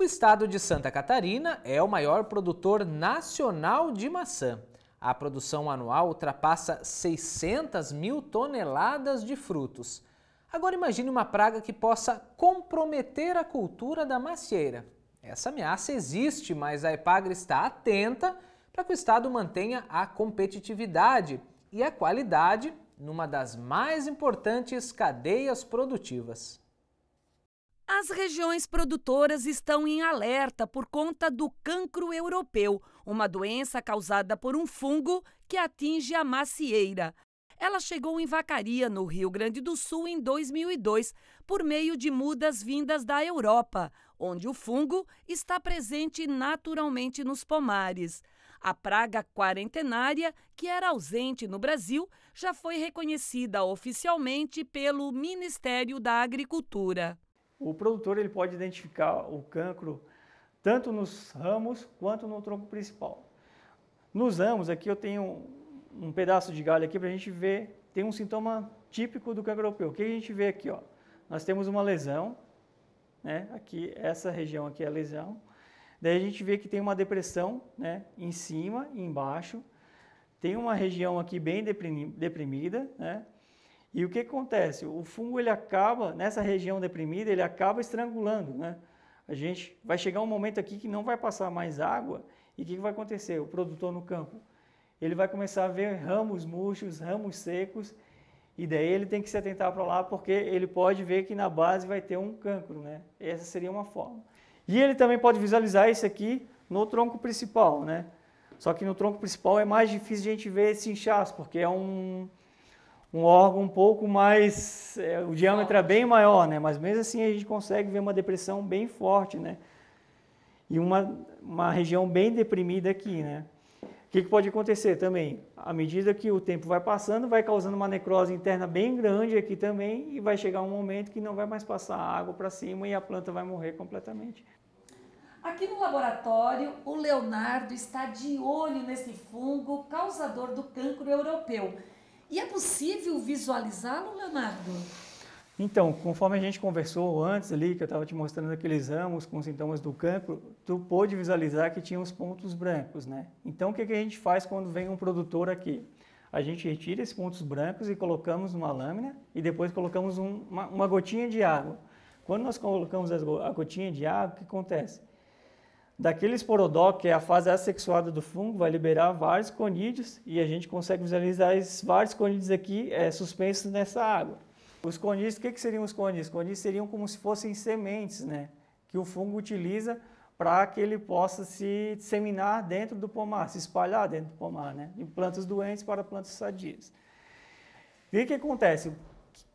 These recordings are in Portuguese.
O estado de Santa Catarina é o maior produtor nacional de maçã. A produção anual ultrapassa 600 mil toneladas de frutos. Agora imagine uma praga que possa comprometer a cultura da macieira. Essa ameaça existe, mas a EPAGRE está atenta para que o Estado mantenha a competitividade e a qualidade numa das mais importantes cadeias produtivas. As regiões produtoras estão em alerta por conta do cancro europeu, uma doença causada por um fungo que atinge a macieira. Ela chegou em Vacaria, no Rio Grande do Sul, em 2002, por meio de mudas vindas da Europa, onde o fungo está presente naturalmente nos pomares. A praga quarentenária, que era ausente no Brasil, já foi reconhecida oficialmente pelo Ministério da Agricultura o produtor ele pode identificar o cancro tanto nos ramos quanto no tronco principal. Nos ramos, aqui eu tenho um pedaço de galho aqui para a gente ver, tem um sintoma típico do cancro europeu. O que a gente vê aqui? Ó? Nós temos uma lesão, né? aqui, essa região aqui é a lesão, daí a gente vê que tem uma depressão né? em cima e embaixo, tem uma região aqui bem deprimida, né? E o que acontece? O fungo ele acaba, nessa região deprimida, ele acaba estrangulando, né? A gente vai chegar um momento aqui que não vai passar mais água e o que, que vai acontecer? O produtor no campo, ele vai começar a ver ramos murchos, ramos secos e daí ele tem que se atentar para lá porque ele pode ver que na base vai ter um cancro, né? Essa seria uma forma. E ele também pode visualizar isso aqui no tronco principal, né? Só que no tronco principal é mais difícil a gente ver esse inchaço, porque é um, um órgão um pouco mais. É, o diâmetro é bem maior, né? Mas mesmo assim a gente consegue ver uma depressão bem forte, né? E uma, uma região bem deprimida aqui, né? O que, que pode acontecer também? À medida que o tempo vai passando, vai causando uma necrose interna bem grande aqui também e vai chegar um momento que não vai mais passar água para cima e a planta vai morrer completamente. Aqui no laboratório, o Leonardo está de olho nesse fungo causador do cancro europeu e é possível visualizá-lo, Leonardo? Então, conforme a gente conversou antes ali, que eu estava te mostrando aqueles ramos com sintomas do cancro, tu pôde visualizar que tinha os pontos brancos, né? Então, o que, que a gente faz quando vem um produtor aqui? A gente retira esses pontos brancos e colocamos numa lâmina e depois colocamos um, uma, uma, gotinha de água. Quando nós colocamos a gotinha de água, o que acontece? Daquele esporodó, que é a fase assexuada do fungo, vai liberar vários conídeos e a gente consegue visualizar esses vários conídeos aqui é, suspensos nessa água. Os conídeos, o que, que seriam os conídeos? Os conídeos seriam como se fossem sementes, né? Que o fungo utiliza para que ele possa se disseminar dentro do pomar, se espalhar dentro do pomar, né? de plantas doentes para plantas sadias. E o que acontece?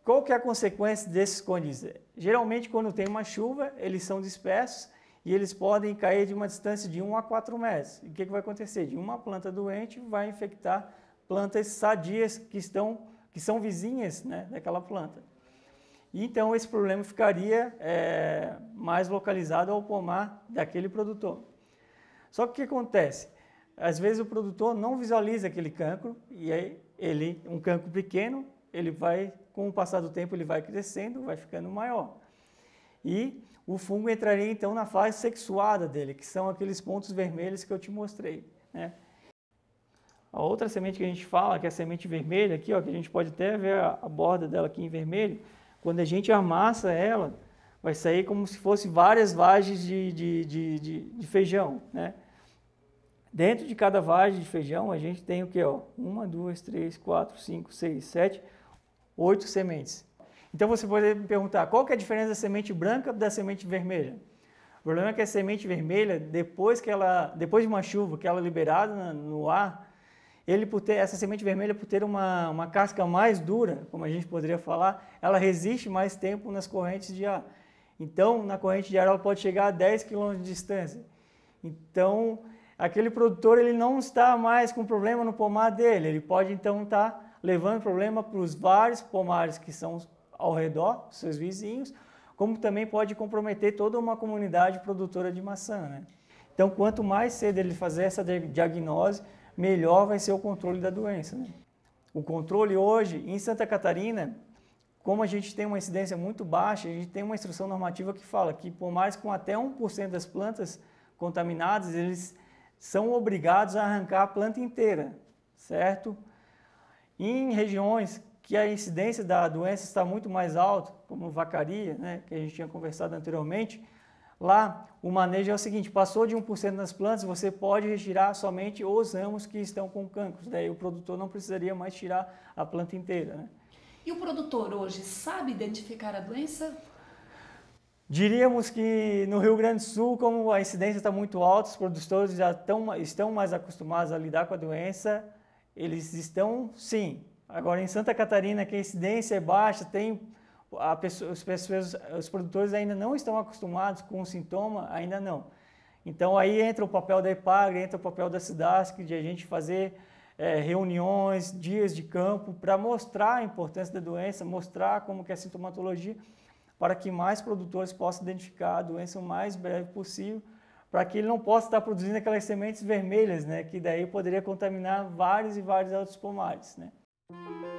Qual que é a consequência desses conídeos? Geralmente, quando tem uma chuva, eles são dispersos e eles podem cair de uma distância de 1 a 4 metros. E o que, que vai acontecer? De uma planta doente vai infectar plantas sadias que, estão, que são vizinhas né, daquela planta. Então, esse problema ficaria é, mais localizado ao pomar daquele produtor. Só que o que acontece? Às vezes o produtor não visualiza aquele cancro e aí ele, um cancro pequeno, ele vai, com o passar do tempo, ele vai crescendo, vai ficando maior e o fungo entraria então na fase sexuada dele, que são aqueles pontos vermelhos que eu te mostrei. Né? A outra semente que a gente fala, que é a semente vermelha aqui, ó, que a gente pode até ver a borda dela aqui em vermelho, quando a gente amassa ela, vai sair como se fosse várias vagens de, de, de, de, de feijão. Né? Dentro de cada vagem de feijão, a gente tem o que? Ó? Uma, duas, três, quatro, cinco, seis, sete, oito sementes. Então você pode me perguntar, qual que é a diferença da semente branca da semente vermelha? O problema é que a semente vermelha, depois que ela, depois de uma chuva, que ela é liberada no ar, ele por ter, essa semente vermelha, por ter uma, uma casca mais dura, como a gente poderia falar, ela resiste mais tempo nas correntes de ar. Então, na corrente de ar, ela pode chegar a 10 km de distância. Então, aquele produtor ele não está mais com problema no pomar dele, ele pode então estar tá levando problema para os vários pomares que são ao redor, seus vizinhos, como também pode comprometer toda uma comunidade produtora de maçã. Né? Então, quanto mais cedo ele fazer essa diagnose, melhor vai ser o controle da doença. Né? O controle hoje, em Santa Catarina, como a gente tem uma incidência muito baixa, a gente tem uma instrução normativa que fala que, por mais com até 1% das plantas contaminadas, eles são obrigados a arrancar a planta inteira, certo? Em regiões que a incidência da doença está muito mais alta, como vacaria, né, que a gente tinha conversado anteriormente, lá o manejo é o seguinte, passou de 1% nas plantas, você pode retirar somente os ramos que estão com cancros, daí né, o produtor não precisaria mais tirar a planta inteira. Né? E o produtor hoje sabe identificar a doença? Diríamos que no Rio Grande do Sul, como a incidência está muito alta, os produtores já estão, estão mais acostumados a lidar com a doença, eles estão, sim, Agora, em Santa Catarina, que a incidência é baixa, tem a pessoa, os, pessoas, os produtores ainda não estão acostumados com o sintoma, ainda não. Então, aí entra o papel da EPAGRE, entra o papel da SIDASC, de a gente fazer é, reuniões, dias de campo, para mostrar a importância da doença, mostrar como que é a sintomatologia, para que mais produtores possam identificar a doença o mais breve possível, para que ele não possa estar produzindo aquelas sementes vermelhas, né, que daí poderia contaminar vários e vários outros pomares, né. Thank you.